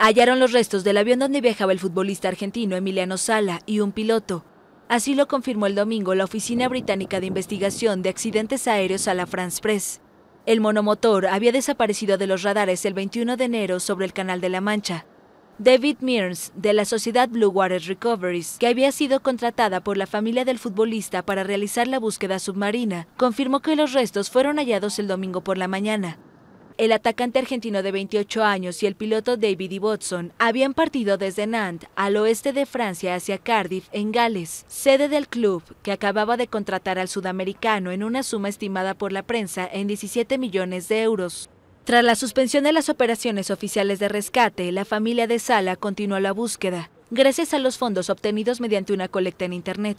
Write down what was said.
Hallaron los restos del avión donde viajaba el futbolista argentino Emiliano Sala y un piloto. Así lo confirmó el domingo la Oficina Británica de Investigación de Accidentes Aéreos a la France Press. El monomotor había desaparecido de los radares el 21 de enero sobre el Canal de la Mancha. David Mears, de la sociedad Blue Waters Recoveries, que había sido contratada por la familia del futbolista para realizar la búsqueda submarina, confirmó que los restos fueron hallados el domingo por la mañana el atacante argentino de 28 años y el piloto David Ibotson e. habían partido desde Nantes, al oeste de Francia, hacia Cardiff, en Gales, sede del club, que acababa de contratar al sudamericano en una suma estimada por la prensa en 17 millones de euros. Tras la suspensión de las operaciones oficiales de rescate, la familia de Sala continuó la búsqueda, gracias a los fondos obtenidos mediante una colecta en Internet.